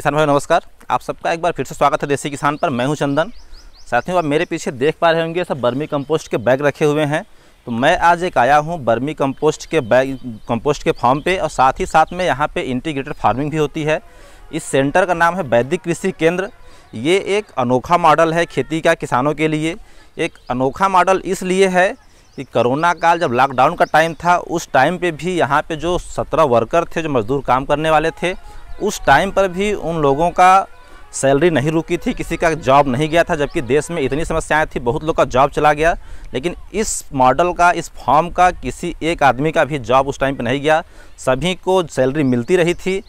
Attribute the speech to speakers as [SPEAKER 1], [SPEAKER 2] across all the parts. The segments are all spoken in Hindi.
[SPEAKER 1] किसान भाई नमस्कार आप सबका एक बार फिर से स्वागत है देसी किसान पर मैं हूं चंदन साथियों आप मेरे पीछे देख पा रहे होंगे सब बर्मी कंपोस्ट के बैग रखे हुए हैं तो मैं आज एक आया हूं बर्मी कंपोस्ट के बैग कंपोस्ट के फार्म पे और साथ ही साथ में यहाँ पे इंटीग्रेटेड फार्मिंग भी होती है इस सेंटर का नाम है वैदिक कृषि केंद्र ये एक अनोखा मॉडल है खेती का किसानों के लिए एक अनोखा मॉडल इसलिए है कि कोरोना काल जब लॉकडाउन का टाइम था उस टाइम पे भी यहाँ पे जो सत्रह वर्कर थे जो मज़दूर काम करने वाले थे उस टाइम पर भी उन लोगों का सैलरी नहीं रुकी थी किसी का जॉब नहीं गया था जबकि देश में इतनी समस्याएं थी बहुत लोग का जॉब चला गया लेकिन इस मॉडल का इस फॉर्म का किसी एक आदमी का भी जॉब उस टाइम पर नहीं गया सभी को सैलरी मिलती रही थी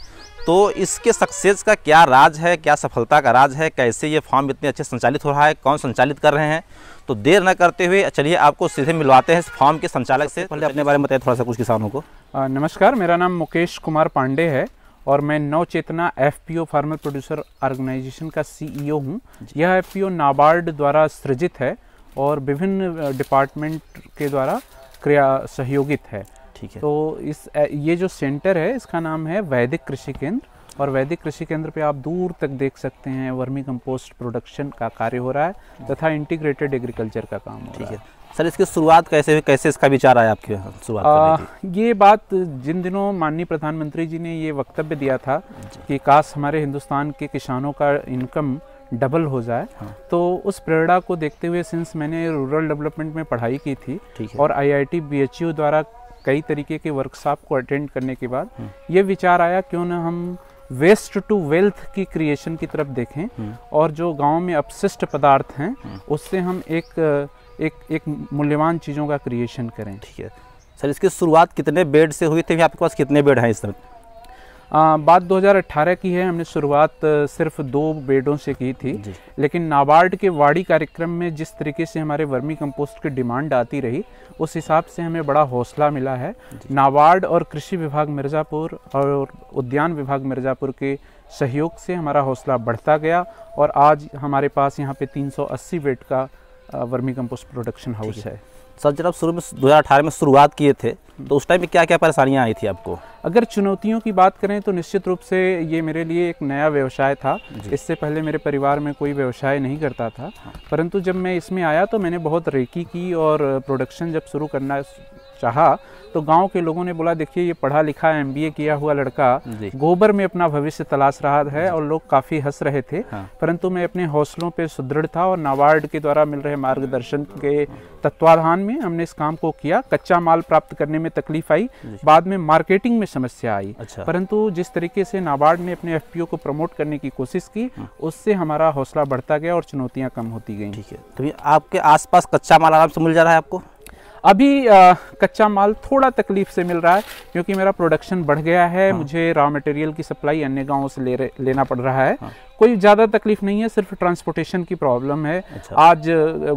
[SPEAKER 1] तो इसके सक्सेस का क्या राज है क्या सफलता का राज है कैसे ये फॉर्म इतने अच्छे संचालित हो रहा है कौन संचालित कर रहे हैं तो देर न करते हुए चलिए आपको सीधे मिलवाते हैं इस फॉर्म के संचालक से पहले अपने बारे में बताइए थोड़ा सा कुछ
[SPEAKER 2] किसानों को नमस्कार मेरा नाम मुकेश कुमार पांडे है और मैं Nav Chetna F P O farmer producer organisation का सीईओ e हूं यह एफ पी ओ नाबार्ड द्वारा सृजित है और विभिन्न डिपार्टमेंट के द्वारा क्रिया सहयोगित है ठीक है तो इस ये जो सेंटर है इसका नाम है वैदिक कृषि केंद्र और वैदिक कृषि केंद्र पे आप दूर तक देख सकते हैं वर्मी कंपोस्ट प्रोडक्शन का कार्य हो रहा है तथा इंटीग्रेटेड एग्रीकल्चर का काम
[SPEAKER 1] हो रहा है सर इसकी शुरुआत कैसे कैसे इसका विचार आया आपके शुरुआत
[SPEAKER 2] ये बात जिन दिनों माननीय प्रधानमंत्री जी ने ये वक्तव्य दिया था कि काश हमारे हिंदुस्तान के किसानों का इनकम डबल हो जाए हाँ। तो उस प्रेरणा को देखते हुए सिंस मैंने रूरल डेवलपमेंट में पढ़ाई की थी और आईआईटी बीएचयू द्वारा कई तरीके के वर्कशॉप को अटेंड करने के बाद हाँ। ये विचार आया क्यों ना हम वेस्ट टू वेल्थ की क्रिएशन की तरफ देखें हाँ। और जो गांव में अपशिष्ट पदार्थ हैं हाँ। उससे हम एक एक एक मूल्यवान चीज़ों का क्रिएशन करें ठीक है सर इसकी शुरुआत कितने बेड से हुई थी आपके पास कितने बेड हैं इस समय बात 2018 की है हमने शुरुआत सिर्फ दो बेडों से की थी लेकिन नाबार्ड के वाड़ी कार्यक्रम में जिस तरीके से हमारे वर्मी कंपोस्ट की डिमांड आती रही उस हिसाब से हमें बड़ा हौसला मिला है नाबार्ड और कृषि विभाग मिर्ज़ापुर और उद्यान विभाग मिर्ज़ापुर के सहयोग से हमारा हौसला बढ़ता गया और आज हमारे पास यहाँ पे 380 बेड का वर्मी कंपोस्ट प्रोडक्शन हाउस है सर जब आप शुरू में
[SPEAKER 1] 2018 में शुरुआत किए थे हम्म। तो उस टाइम
[SPEAKER 2] में क्या क्या परेशानियाँ आई थी आपको अगर चुनौतियों की बात करें तो निश्चित रूप से ये मेरे लिए एक नया व्यवसाय था इससे पहले मेरे परिवार में कोई व्यवसाय नहीं करता था हाँ। परंतु जब मैं इसमें आया तो मैंने बहुत रेकी की और प्रोडक्शन जब शुरू करना चाहा तो गांव के लोगों ने बोला देखिए ये पढ़ा लिखा एम किया हुआ लड़का गोबर में अपना भविष्य तलाश रहा है और लोग काफ़ी हंस रहे थे हाँ। परंतु मैं अपने हौसलों पे सुदृढ़ था और नाबार्ड के द्वारा मिल रहे मार्गदर्शन के तत्वाधान में हमने इस काम को किया कच्चा माल प्राप्त करने में तकलीफ आई बाद में मार्केटिंग में समस्या आई अच्छा। परंतु जिस तरीके से नाबार्ड ने अपने एफ को प्रमोट करने की कोशिश की हाँ। उससे हमारा हौसला बढ़ता गया और चुनौतियाँ कम होती गई ठीक है तो आपके आस कच्चा माल आराम से मिल जा रहा है आपको अभी आ, कच्चा माल थोड़ा तकलीफ से मिल रहा है क्योंकि मेरा प्रोडक्शन बढ़ गया है हाँ। मुझे रॉ मटेरियल की सप्लाई अन्य गाँव से ले लेना पड़ रहा है हाँ। कोई ज़्यादा तकलीफ नहीं है सिर्फ ट्रांसपोर्टेशन की प्रॉब्लम है अच्छा। आज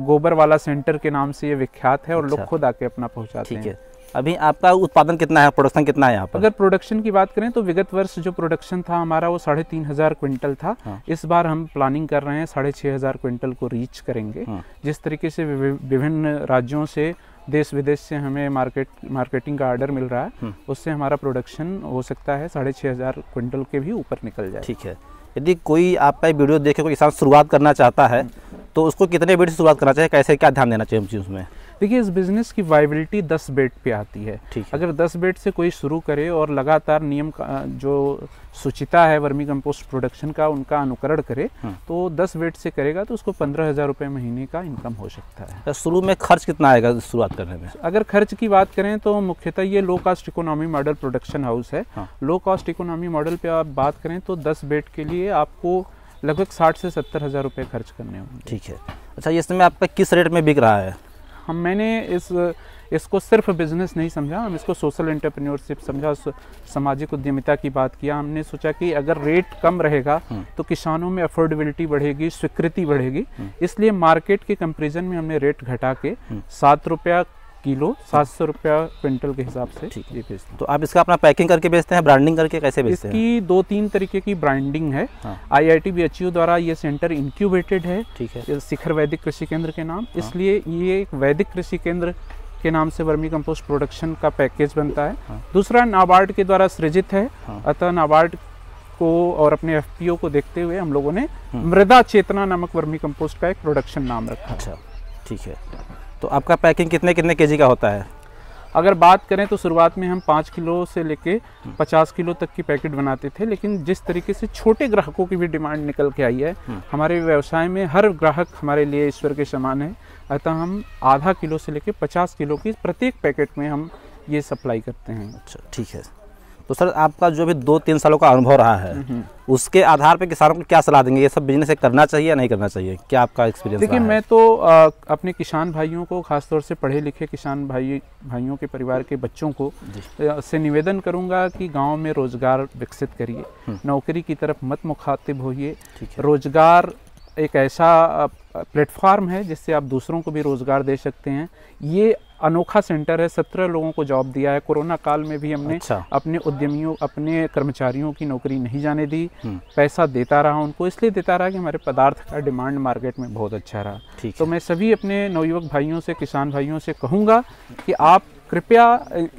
[SPEAKER 2] गोबर वाला सेंटर के नाम से ये विख्यात है और अच्छा। लोग खुद आके अपना पहुँचाते हैं अभी आपका उत्पादन
[SPEAKER 1] कितना है प्रोडक्शन कितना है पर
[SPEAKER 2] अगर प्रोडक्शन की बात करें तो विगत वर्ष जो प्रोडक्शन था हमारा वो साढ़े तीन हजार क्विंटल था हाँ। इस बार हम प्लानिंग कर रहे हैं साढ़े छह हजार क्विंटल को रीच करेंगे हाँ। जिस तरीके से विभिन्न राज्यों से देश विदेश से हमें मार्केट मार्केटिंग का आर्डर मिल
[SPEAKER 1] रहा है हम्म। उससे हमारा प्रोडक्शन हो सकता है साढ़े छः हज़ार क्विंटल के भी ऊपर निकल जाए ठीक है यदि कोई आपका वीडियो देखे कोई किसान शुरुआत करना चाहता है हम्म। तो उसको कितने बीट से शुरुआत करना चाहिए कैसे क्या ध्यान देना चाहिए उसमें चीज़ में देखिए इस बिजनेस की वाइबिलिटी दस
[SPEAKER 2] बेट पे आती है ठीक अगर दस बेट से कोई शुरू करे और लगातार नियम का जो सुचिता है वर्मी कंपोस्ट प्रोडक्शन का उनका अनुकरण करे हाँ। तो दस बेट से करेगा तो उसको पंद्रह हज़ार रुपये महीने का इनकम हो
[SPEAKER 1] सकता है तो शुरू में खर्च कितना आएगा शुरुआत करने में
[SPEAKER 2] अगर खर्च की बात करें तो मुख्यतः ये low cost economy model production house है लो कास्ट इकोनॉमी मॉडल पे आप बात करें तो दस बेड के लिए आपको लगभग साठ से सत्तर हज़ार रुपये खर्च करने होंगे ठीक है अच्छा ये समय आपका किस
[SPEAKER 1] रेट में बिक रहा है
[SPEAKER 2] हम मैंने इस इसको सिर्फ बिजनेस नहीं समझा हम इसको सोशल एंटरप्रेन्योरशिप समझा सामाजिक उद्यमिता की बात किया हमने सोचा कि अगर रेट कम रहेगा हम्म। तो किसानों में अफोर्डेबिलिटी बढ़ेगी स्वीकृति बढ़ेगी हम्म। इसलिए मार्केट के कंपेरिजन में हमने रेट घटा के हम्म। सात रुपया किलो सात सौ रुपया क्विंटल के हिसाब से ठीक
[SPEAKER 1] है बेचते हैं तो आप इसका अपना पैकिंग करके बेचते हैं ब्रांडिंग करके कैसे बेचते हैं
[SPEAKER 2] इसकी दो तीन तरीके की ब्रांडिंग है आई हाँ। I T B H U द्वारा ये सेंटर इंक्यूबेटेड है ठीक है शिखर वैदिक कृषि केंद्र के नाम हाँ। इसलिए ये एक वैदिक कृषि केंद्र के नाम से वर्मी कंपोस्ट प्रोडक्शन का पैकेज बनता है हाँ। दूसरा नाबार्ड के द्वारा सृजित है अतः नाबार्ड को और अपने एफ को देखते हुए हम लोगों ने मृदा चेतना नामक वर्मी कंपोस्ट का एक प्रोडक्शन नाम रखा अच्छा ठीक है तो आपका पैकिंग कितने कितने के का होता है अगर बात करें तो शुरुआत में हम पाँच किलो से लेके पचास किलो तक की पैकेट बनाते थे लेकिन जिस तरीके से छोटे ग्राहकों की भी डिमांड निकल के आई है हम्म। हमारे व्यवसाय में हर ग्राहक हमारे लिए ईश्वर के समान है अतः हम आधा किलो से लेके पचास किलो की प्रत्येक पैकेट में हम ये सप्लाई करते
[SPEAKER 1] हैं अच्छा ठीक है तो सर आपका जो भी दो तीन सालों का अनुभव रहा है हम्म, हम्म। उसके आधार पर किसानों को क्या सलाह देंगे ये सब बिजनेस करना चाहिए या नहीं करना चाहिए क्या आपका एक्सपीरियंस देखिए
[SPEAKER 2] मैं तो आ, अपने किसान भाइयों को खासतौर से पढ़े लिखे किसान भाई भाइयों के परिवार के बच्चों को से निवेदन करूंगा कि गांव में रोज़गार विकसित करिए हम्म। नौकरी की तरफ मत मुखातिब होइए रोज़गार एक ऐसा प्लेटफॉर्म है जिससे आप दूसरों को भी रोज़गार दे सकते हैं ये अनोखा सेंटर है सत्रह लोगों को जॉब दिया है कोरोना काल में भी हमने अच्छा। अपने उद्यमियों अपने कर्मचारियों की नौकरी नहीं जाने दी हम्म। पैसा देता रहा उनको इसलिए देता रहा कि हमारे पदार्थ का डिमांड मार्केट में बहुत अच्छा रहा तो मैं सभी अपने नवयुवक भाइयों से किसान भाइयों से कहूँगा कि आप कृपया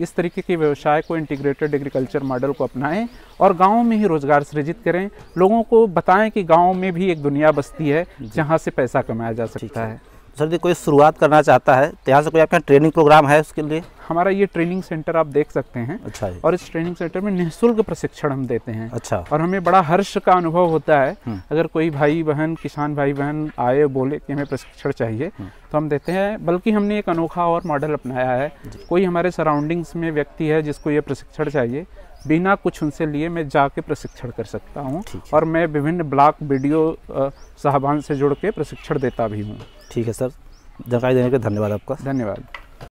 [SPEAKER 2] इस तरीके के व्यवसाय को इंटीग्रेटेड एग्रीकल्चर मॉडल को अपनाएं और गाँव में ही रोजगार सृजित करें लोगों को बताएं कि गाँव में भी एक दुनिया बसती है जहाँ से पैसा कमाया जा सकता है सर जी कोई शुरुआत करना चाहता है तो यहाँ से कोई आपका ट्रेनिंग प्रोग्राम है उसके लिए हमारा ये ट्रेनिंग सेंटर आप देख सकते हैं अच्छा है। और इस ट्रेनिंग सेंटर में निःशुल्क प्रशिक्षण हम देते हैं अच्छा और हमें बड़ा हर्ष का अनुभव होता है हम्म। अगर कोई भाई बहन किसान भाई बहन आए बोले कि हमें प्रशिक्षण चाहिए हम्म। तो हम देते हैं बल्कि हमने एक अनोखा और मॉडल अपनाया है कोई हमारे सराउंडिंग्स में व्यक्ति है जिसको ये प्रशिक्षण चाहिए बिना कुछ उनसे लिए मैं जाके प्रशिक्षण कर सकता हूँ और मैं विभिन्न ब्लॉक वीडियो साहबान से जुड़ के प्रशिक्षण देता भी हूँ ठीक है सर जानकारी देने के धन्यवाद आपका धन्यवाद